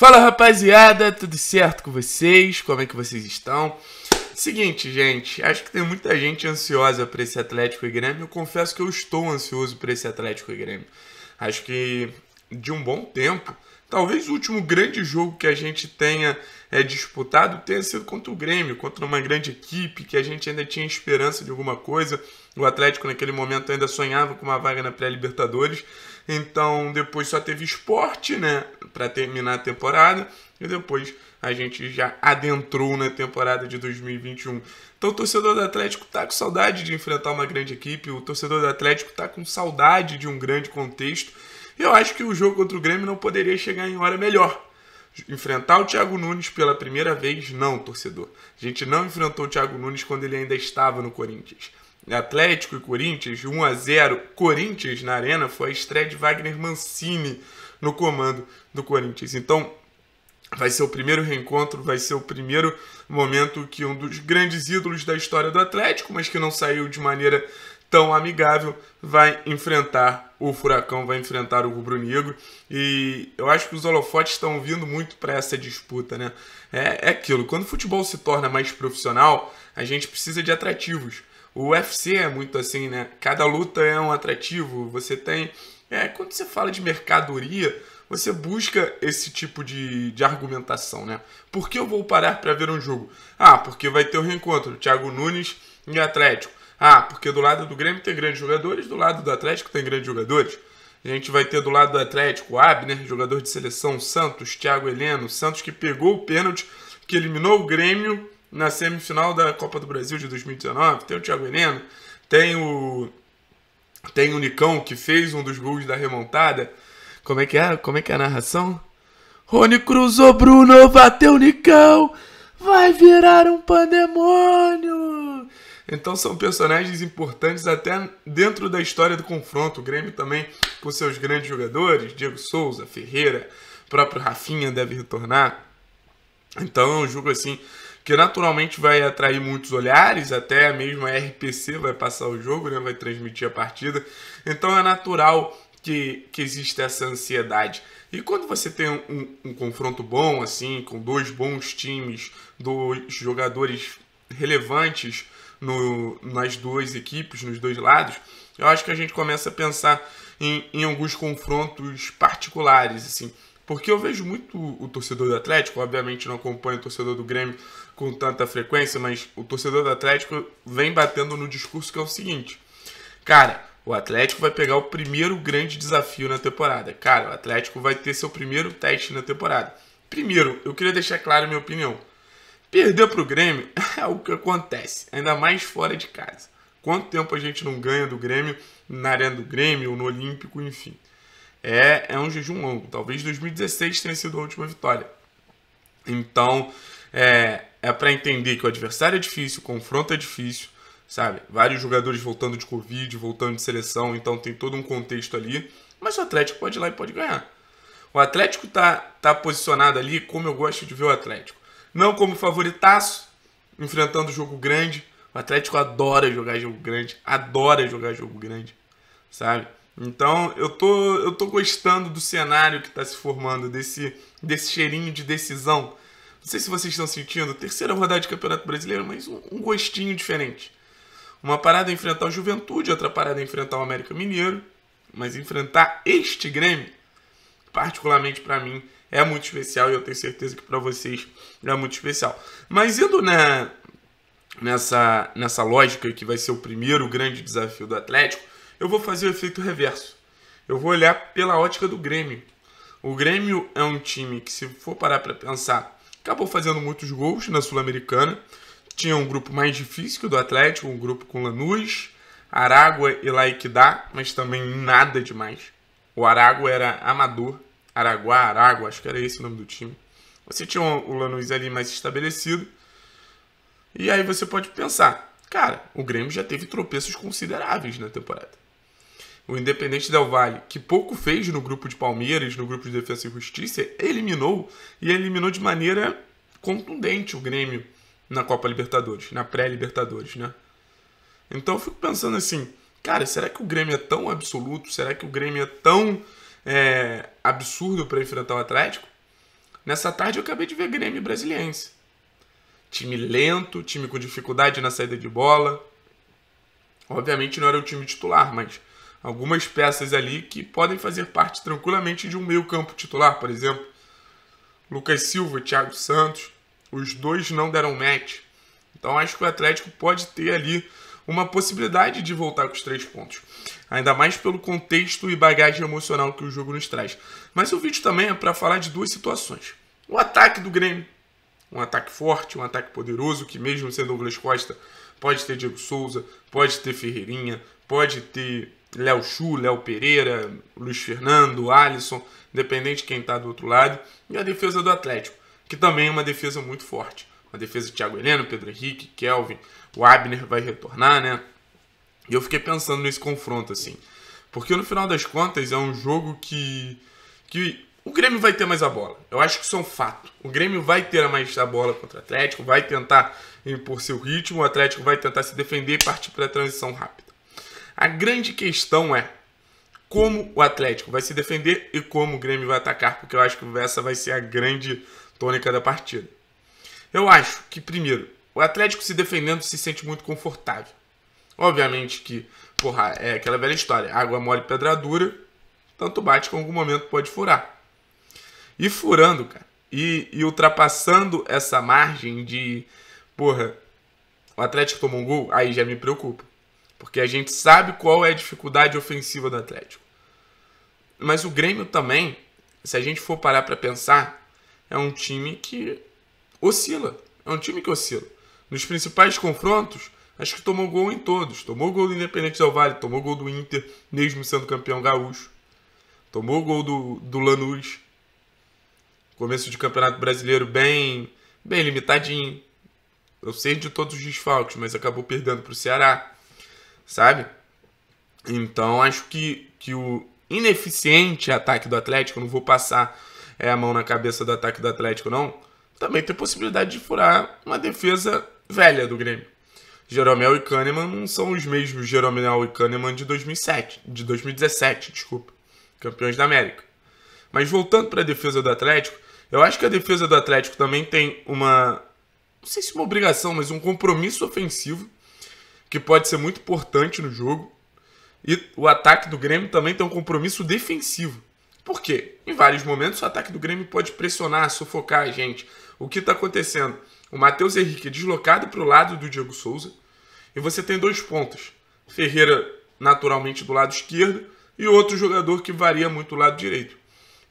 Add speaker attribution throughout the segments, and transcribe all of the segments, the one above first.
Speaker 1: Fala rapaziada, tudo certo com vocês? Como é que vocês estão? Seguinte, gente, acho que tem muita gente ansiosa para esse Atlético e Grêmio. Eu confesso que eu estou ansioso para esse Atlético e Grêmio. Acho que de um bom tempo, talvez o último grande jogo que a gente tenha é, disputado tenha sido contra o Grêmio, contra uma grande equipe que a gente ainda tinha esperança de alguma coisa. O Atlético naquele momento ainda sonhava com uma vaga na pré-Libertadores então depois só teve esporte, né? Para terminar a temporada. E depois a gente já adentrou na temporada de 2021. Então o torcedor do Atlético tá com saudade de enfrentar uma grande equipe, o torcedor do Atlético tá com saudade de um grande contexto. Eu acho que o jogo contra o Grêmio não poderia chegar em hora melhor. Enfrentar o Thiago Nunes pela primeira vez, não, torcedor. A gente não enfrentou o Thiago Nunes quando ele ainda estava no Corinthians. Atlético e Corinthians, 1 a 0 Corinthians na Arena, foi a estreia de Wagner Mancini no comando do Corinthians. Então, vai ser o primeiro reencontro, vai ser o primeiro momento que um dos grandes ídolos da história do Atlético, mas que não saiu de maneira tão amigável, vai enfrentar o Furacão, vai enfrentar o Rubro Negro. E eu acho que os holofotes estão vindo muito para essa disputa, né? É, é aquilo, quando o futebol se torna mais profissional, a gente precisa de atrativos. O UFC é muito assim, né? Cada luta é um atrativo. Você tem. É, quando você fala de mercadoria, você busca esse tipo de, de argumentação, né? Por que eu vou parar para ver um jogo? Ah, porque vai ter o um reencontro Thiago Nunes e Atlético. Ah, porque do lado do Grêmio tem grandes jogadores, do lado do Atlético tem grandes jogadores. A gente vai ter do lado do Atlético o Abner, jogador de seleção, Santos, Thiago Heleno, Santos que pegou o pênalti, que eliminou o Grêmio na semifinal da Copa do Brasil de 2019. Tem o Thiago Heleno, tem o, tem o Nicão, que fez um dos gols da remontada. Como é que é, Como é, que é a narração? Rony cruzou, Bruno bateu Nicão, vai virar um pandemônio! Então são personagens importantes até dentro da história do confronto. O Grêmio também, por seus grandes jogadores, Diego Souza, Ferreira, próprio Rafinha deve retornar. Então, eu julgo assim, que naturalmente vai atrair muitos olhares, até mesmo a RPC vai passar o jogo, né? vai transmitir a partida. Então é natural que, que exista essa ansiedade. E quando você tem um, um, confronto bom, assim, com dois bons times, dois jogadores relevantes no, nas duas equipes, nos dois lados, eu acho que a gente começa a pensar em, em alguns confrontos particulares, assim. Porque eu vejo muito o torcedor do Atlético, obviamente não acompanho o torcedor do Grêmio com tanta frequência, mas o torcedor do Atlético vem batendo no discurso que é o seguinte: cara, o Atlético vai pegar o primeiro grande desafio na temporada. Cara, o Atlético vai ter seu primeiro teste na temporada. Primeiro, eu queria deixar claro a minha opinião. Perder para o Grêmio é o que acontece, ainda mais fora de casa. Quanto tempo a gente não ganha do Grêmio na Arena do Grêmio ou no Olímpico, enfim. É, é um jejum longo. Talvez 2016 tenha sido a última vitória. Então, é, é para entender que o adversário é difícil, o confronto é difícil, sabe? Vários jogadores voltando de Covid, voltando de seleção, então tem todo um contexto ali. Mas o Atlético pode ir lá e pode ganhar. O Atlético tá, tá posicionado ali como eu gosto de ver o Atlético. Não como favoritaço, enfrentando jogo grande. O Atlético adora jogar jogo grande, adora jogar jogo grande, sabe? Então eu tô, eu tô gostando do cenário que está se formando, desse, desse cheirinho de decisão não sei se vocês estão sentindo, terceira rodada de Campeonato Brasileiro, mas um, um gostinho diferente. Uma parada é enfrentar o Juventude, outra parada é enfrentar o América Mineiro, mas enfrentar este Grêmio, particularmente para mim, é muito especial e eu tenho certeza que para vocês é muito especial. Mas indo na, nessa, nessa lógica que vai ser o primeiro grande desafio do Atlético, eu vou fazer o efeito reverso. Eu vou olhar pela ótica do Grêmio. O Grêmio é um time que, se for parar para pensar, acabou fazendo muitos gols na Sul-Americana. Tinha um grupo mais difícil que o do Atlético, um grupo com Lanús, Aragua e Laikidá, mas também nada demais. O Aragua era amador, Araguá, Aragua, acho que era esse o nome do time. Você tinha o Lanús ali mais estabelecido. E aí você pode pensar, cara, o Grêmio já teve tropeços consideráveis na temporada o Independente Del Valle, que pouco fez no grupo de Palmeiras, no grupo de Defesa e Justiça, eliminou e eliminou de maneira contundente o Grêmio na Copa Libertadores, na pré-Libertadores, né? Então eu fico pensando assim, cara, será que o Grêmio é tão absoluto? Será que o Grêmio é tão é, absurdo para enfrentar o Atlético? Nessa tarde eu acabei de ver Grêmio Brasiliense. Time lento, time com dificuldade na saída de bola. Obviamente não era o time titular, mas algumas peças ali que podem fazer parte tranquilamente de um meio-campo titular, por exemplo. Lucas Silva, Thiago Santos, os dois não deram match. Então acho que o Atlético pode ter ali uma possibilidade de voltar com os três pontos. Ainda mais pelo contexto e bagagem emocional que o jogo nos traz. Mas o vídeo também é para falar de duas situações. O ataque do Grêmio, um ataque forte, um ataque poderoso, que mesmo sendo Douglas Costa, pode ter Diego Souza, pode ter Ferreirinha, pode ter Léo Chu, Léo Pereira, Luiz Fernando, Alisson, independente de quem está do outro lado, e a defesa do Atlético, que também é uma defesa muito forte. Uma defesa de Thiago Heleno, Pedro Henrique, Kelvin, o Abner vai retornar, né? E eu fiquei pensando nesse confronto, assim. Porque no final das contas é um jogo que. que o Grêmio vai ter mais a bola. Eu acho que isso é um fato. O Grêmio vai ter mais a bola contra o Atlético, vai tentar impor seu ritmo, o Atlético vai tentar se defender e partir para a transição rápida. A grande questão é como o Atlético vai se defender e como o Grêmio vai atacar, porque eu acho que essa vai ser a grande tônica da partida. Eu acho que, primeiro, o Atlético se defendendo se sente muito confortável. Obviamente que, porra, é aquela velha história: água mole, pedra dura, tanto bate que em algum momento pode furar. E furando, cara, e, e ultrapassando essa margem de, porra, o Atlético tomou um gol, aí já me preocupa. Porque a gente sabe qual é a dificuldade ofensiva do Atlético. Mas o Grêmio também, se a gente for parar para pensar, é um time que oscila. É um time que oscila. Nos principais confrontos, acho que tomou gol em todos. Tomou gol do Independente Del Vale, tomou gol do Inter, mesmo sendo campeão gaúcho. Tomou gol do, do Lanús. Começo de Campeonato Brasileiro bem, bem limitadinho. Eu sei de todos os desfalques, mas acabou perdendo para o Ceará sabe? Então acho que, que o ineficiente ataque do Atlético, não vou passar é, a mão na cabeça do ataque do Atlético, não, também tem possibilidade de furar uma defesa velha do Grêmio. Jeromel e Kahneman não são os mesmos Jeromel e Kahneman de 2007, de 2017, desculpa, campeões da América. Mas voltando para a defesa do Atlético, eu acho que a defesa do Atlético também tem uma, não sei se uma obrigação, mas um compromisso ofensivo que pode ser muito importante no jogo. E o ataque do Grêmio também tem um compromisso defensivo. Por quê? Em vários momentos o ataque do Grêmio pode pressionar, sufocar a gente. O que está acontecendo? O Matheus Henrique é deslocado para o lado do Diego Souza. E você tem dois pontos. Ferreira naturalmente do lado esquerdo e outro jogador que varia muito o lado direito.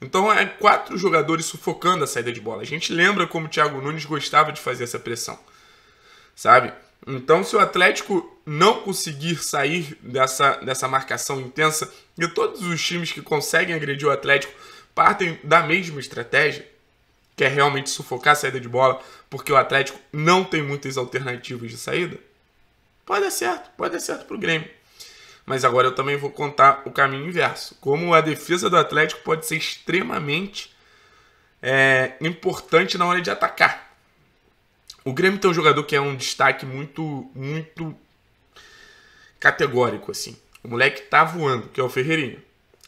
Speaker 1: Então é quatro jogadores sufocando a saída de bola. A gente lembra como o Thiago Nunes gostava de fazer essa pressão sabe? Então, se o Atlético não conseguir sair dessa, dessa marcação intensa, e todos os times que conseguem agredir o Atlético partem da mesma estratégia, que é realmente sufocar a saída de bola, porque o Atlético não tem muitas alternativas de saída, pode dar certo, pode dar certo para o Grêmio. Mas agora eu também vou contar o caminho inverso. Como a defesa do Atlético pode ser extremamente é, importante na hora de atacar. O Grêmio tem um jogador que é um destaque muito, muito categórico, assim. O moleque tá voando, que é o Ferreirinha.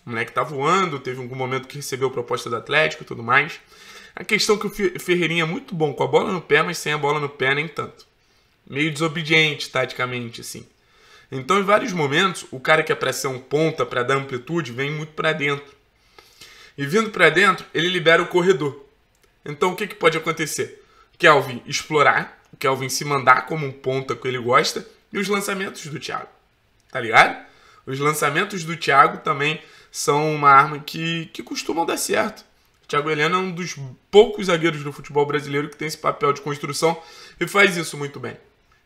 Speaker 1: O moleque tá voando, teve algum momento que recebeu proposta do Atlético e tudo mais. A questão é que o Ferreirinha é muito bom com a bola no pé, mas sem a bola no pé nem tanto. Meio desobediente taticamente, assim. Então, em vários momentos, o cara que é pra ser um ponta, para dar amplitude, vem muito para dentro. E vindo para dentro, ele libera o corredor. Então, o que, que pode acontecer? Kelvin explorar, o Kelvin se mandar como um ponta que ele gosta, e os lançamentos do Thiago. Tá ligado? Os lançamentos do Thiago também são uma arma que, que costumam dar certo. O Thiago Helena é um dos poucos zagueiros do futebol brasileiro que tem esse papel de construção e faz isso muito bem.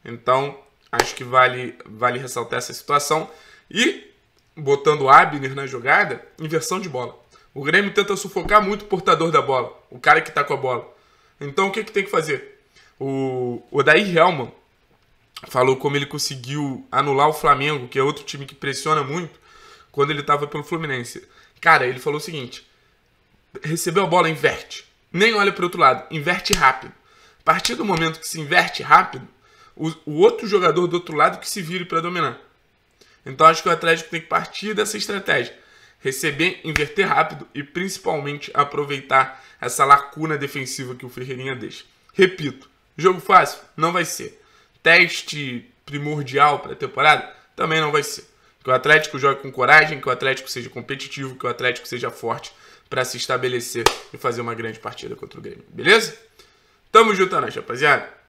Speaker 1: Então, acho que vale, vale ressaltar essa situação. E, botando o Abner na jogada, inversão de bola. O Grêmio tenta sufocar muito o portador da bola, o cara que está com a bola. Então o que, que tem que fazer? O Odair Helman falou como ele conseguiu anular o Flamengo, que é outro time que pressiona muito, quando ele estava pelo Fluminense. Cara, ele falou o seguinte: recebeu a bola, inverte. Nem olha para o outro lado, inverte rápido. A partir do momento que se inverte rápido, o, o outro jogador do outro lado que se vire para dominar. Então acho que o Atlético tem que partir dessa estratégia receber, inverter rápido e principalmente aproveitar essa lacuna defensiva que o Ferreirinha deixa. Repito, jogo fácil? Não vai ser. Teste primordial para a temporada? Também não vai ser. Que o Atlético jogue com coragem, que o Atlético seja competitivo, que o Atlético seja forte para se estabelecer e fazer uma grande partida contra o Grêmio. Beleza? Tamo junto, é nós, rapaziada.